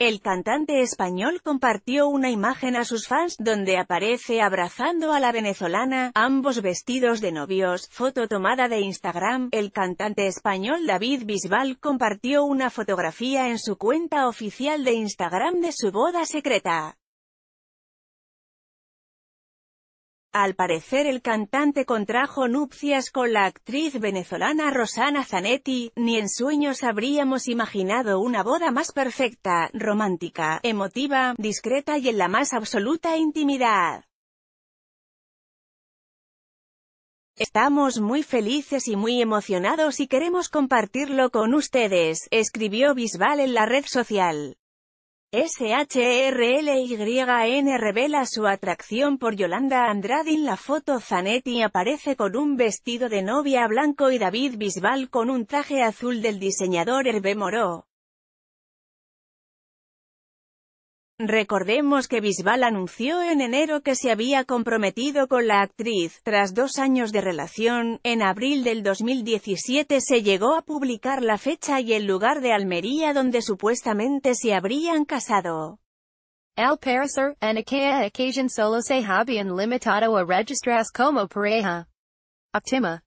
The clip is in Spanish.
El cantante español compartió una imagen a sus fans, donde aparece abrazando a la venezolana, ambos vestidos de novios, foto tomada de Instagram. El cantante español David Bisbal compartió una fotografía en su cuenta oficial de Instagram de su boda secreta. Al parecer el cantante contrajo nupcias con la actriz venezolana Rosana Zanetti, ni en sueños habríamos imaginado una boda más perfecta, romántica, emotiva, discreta y en la más absoluta intimidad. Estamos muy felices y muy emocionados y queremos compartirlo con ustedes, escribió Bisbal en la red social. SHRLYN e revela su atracción por Yolanda Andrade en la foto Zanetti aparece con un vestido de novia blanco y David Bisbal con un traje azul del diseñador Hervé Moreau. Recordemos que Bisbal anunció en enero que se había comprometido con la actriz. Tras dos años de relación, en abril del 2017 se llegó a publicar la fecha y el lugar de Almería donde supuestamente se habrían casado. Al parecer, en aquella ocasión solo se habían limitado a registrarse como pareja. Optima.